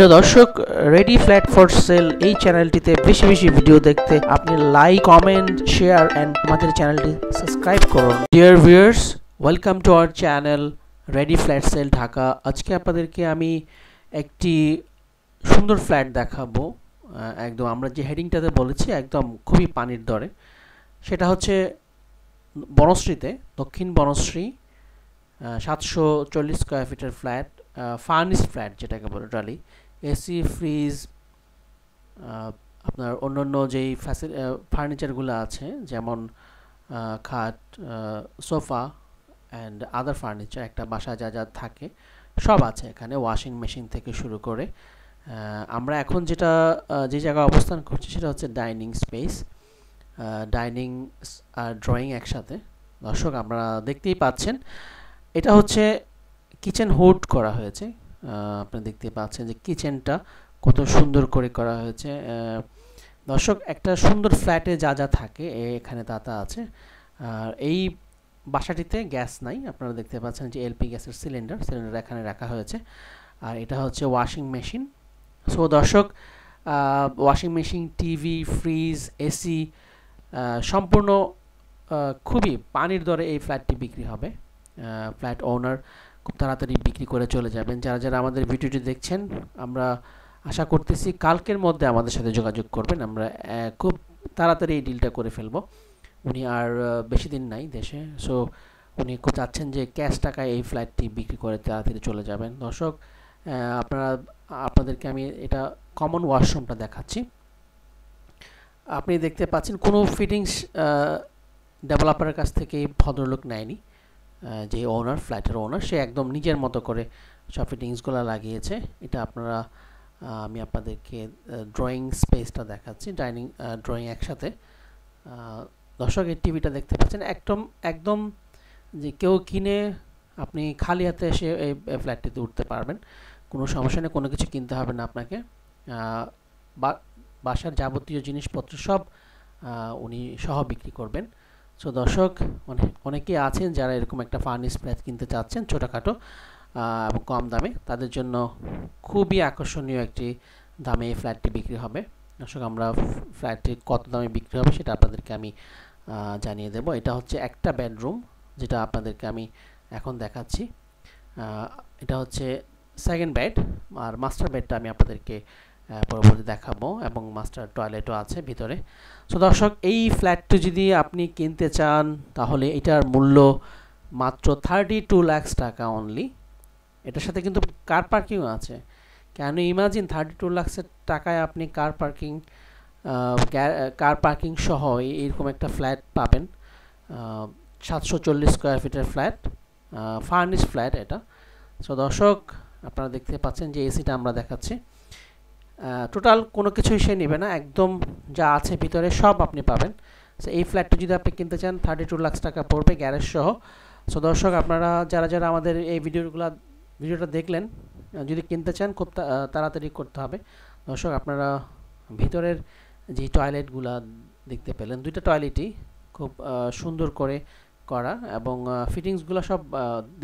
প্রিয় দর্শক ready flat for sale এই চ্যানেলটিতে বেশি বেশি ভিডিও দেখতে আপনি লাইক কমেন্ট শেয়ার অ্যান্ড আমাদের চ্যানেলটি সাবস্ক্রাইব করুন dear viewers welcome to our channel ready flat sale Dhaka আজকে আপনাদেরকে আমি একটি সুন্দর ফ্ল্যাট দেখাবো একদম আমরা যে হেডিংটাতে বলেছি একদম খুবই পানির দরে সেটা হচ্ছে বনশ্রীতে দক্ষিণ বনশ্রী সাতশো চল্লিশ স্কোয়ার ফিটের ফ্ল্যাট ফার্নিস ফ্ল্যাট যেটাকে বলে ট্রলি এসি ফ্রিজ আপনার অন্য অন্য যেই ফ্যাসিল ফার্নিচারগুলো আছে যেমন খাট সোফা অ্যান্ড আদার ফার্নিচার একটা বাসা যা যা থাকে সব আছে এখানে ওয়াশিং মেশিন থেকে শুরু করে আমরা এখন যেটা যে জায়গায় অবস্থান করছি সেটা হচ্ছে ডাইনিং স্পেস ডাইনিং আর ড্রয়িং একসাথে দর্শক আমরা দেখতেই পাচ্ছেন এটা হচ্ছে কিচেন হুড করা হয়েছে আপনি দেখতে পাচ্ছেন যে কিচেনটা কত সুন্দর করে করা হয়েছে দর্শক একটা সুন্দর ফ্ল্যাটে যা যা থাকে এখানে তা তা আছে আর এই বাসাটিতে গ্যাস নাই আপনারা দেখতে পাচ্ছেন যে এলপি গ্যাসের সিলিন্ডার সিলিন্ডার এখানে রাখা হয়েছে আর এটা হচ্ছে ওয়াশিং মেশিন সো দর্শক washing machine TV fridge AC সম্পূর্ণ খুবই পানির দরে এই ফ্ল্যাটটি বিক্রি হবে ফ্ল্যাট ওনার খুব তাড়াতাড়ি বিক্রি করে চলে যাবেন যারা যারা আমাদের ভিডিওটি দেখছেন আমরা আশা করতেছি কালকের মধ্যে আমাদের সাথে যোগাযোগ করবেন আমরা খুব তাড়াতাড়ি এই ডিলটা করে ফেলব উনি আর বেশি দিন নাই দেশে সো উনি খুব চাচ্ছেন যে ক্যাশ টাকায় এই ফ্ল্যাটটি বিক্রি করে তাড়াতাড়ি চলে যাবেন দর্শক আপনারা আপনাদেরকে আমি এটা কমন ওয়াশরুমটা দেখাচ্ছি আপনি দেখতে পাচ্ছেন কোনো ফিটিংস ডেভেলপারের কাছ থেকে ভদ্রলোক নেয়নি যে ওনার ফ্ল্যাটের ওনার সে একদম নিজের মতো করে সব ফিটিংসগুলো লাগিয়েছে এটা আপনারা আমি আপনাদেরকে ড্রয়িং স্পেসটা দেখাচ্ছি ডাইনিং ড্রয়িং একসাথে দর্শক এই টিভিটা দেখতে পাচ্ছেন একদম একদম যে কেউ কিনে আপনি খালি হাতে এসে এই ফ্ল্যাটটিতে উঠতে পারবেন কোনো সমস্যা নেই কোনো কিছু কিনতে হবে না আপনাকে বাসার যাবতীয় জিনিসপত্র সব উনি সহ বিক্রি করবেন সো দর্শক অনেকে আছেন যারা এরকম একটা ফার্নিস প্যাচ কিনতে চাচ্ছেন ছোটোখাটো এবং কম দামে তাদের জন্য খুবই আকর্ষণীয় একটি দামে এই ফ্ল্যাটটি বিক্রি হবে দর্শক আমরা ফ্ল্যাটটি কত দামে বিক্রি হবে সেটা আপনাদেরকে আমি জানিয়ে দেব এটা হচ্ছে একটা বেডরুম যেটা আপনাদেরকে আমি এখন দেখাচ্ছি এটা হচ্ছে সেকেন্ড বেড আর মাস্টার বেডটা আমি আপনাদেরকে পরবর্তী দেখাবো এবং মাস্টার টয়লেটও আছে ভিতরে সো দর্শক এই ফ্ল্যাটটি যদি আপনি কিনতে চান তাহলে এটার মূল্য মাত্র থার্টি টু ল্যাক্স টাকা অনলি এটার সাথে কিন্তু কার পার্কিংও আছে কেন ইমাজিন থার্টি টু লাক্সের টাকায় আপনি কার পার্কিং কার পার্কিং সহ এইরকম একটা ফ্ল্যাট পাবেন সাতশো চল্লিশ স্কোয়ার ফিটের ফ্ল্যাট ফার্নিশ ফ্ল্যাট এটা সো দর্শক আপনারা দেখতে পাচ্ছেন যে এসিটা আমরা দেখাচ্ছি টোটাল কোনো কিছুই সে নেবে না একদম যা আছে ভিতরে সব আপনি পাবেন সো এই ফ্ল্যাটটা যদি আপনি কিনতে চান থার্টি টু লাখ টাকা পড়বে গ্যারেজ সহ সো দর্শক আপনারা যারা যারা আমাদের এই ভিডিওগুলো ভিডিওটা দেখলেন যদি কিনতে চান খুব তাড়াতাড়ি করতে হবে দর্শক আপনারা ভিতরের যে টয়লেটগুলো দেখতে পেলেন দুইটা টয়লেটই খুব সুন্দর করে করা এবং ফিটিংসগুলো সব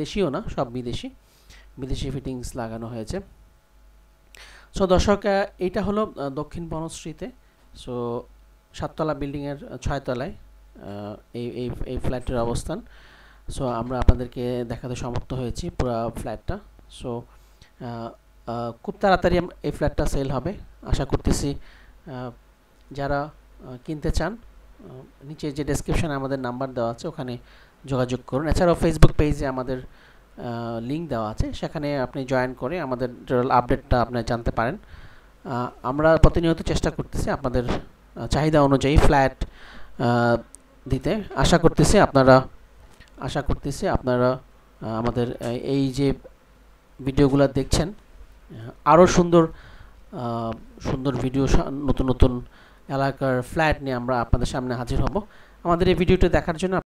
দেশীয় না সব বিদেশি বিদেশি ফিটিংস লাগানো হয়েছে সো দর্শক এইটা হলো দক্ষিণ বনশ্রীতে সো সাততলা বিল্ডিংয়ের ছয়তলায় এই এই এই ফ্ল্যাটের অবস্থান সো আমরা আপনাদেরকে দেখাতে সমর্থ হয়েছি পুরো ফ্ল্যাটটা সো খুব তাড়াতাড়ি এই ফ্ল্যাটটা সেল হবে আশা করতেছি যারা কিনতে চান নিচে যে ডেসক্রিপশানে আমাদের নাম্বার দেওয়া আছে ওখানে যোগাযোগ করুন এছাড়াও ফেসবুক পেজে আমাদের লিঙ্ক দেওয়া আছে সেখানে আপনি জয়েন করে আমাদের আপডেটটা আপনি জানতে পারেন আমরা প্রতিনিয়ত চেষ্টা করতেছি আপনাদের চাহিদা অনুযায়ী ফ্ল্যাট দিতে আশা করতেছি আপনারা আশা করতেছি আপনারা আমাদের এই যে ভিডিওগুলো দেখছেন আরও সুন্দর সুন্দর ভিডিও নতুন নতুন এলাকার ফ্ল্যাট নিয়ে আমরা আপনাদের সামনে হাজির হব আমাদের এই ভিডিওটা দেখার জন্য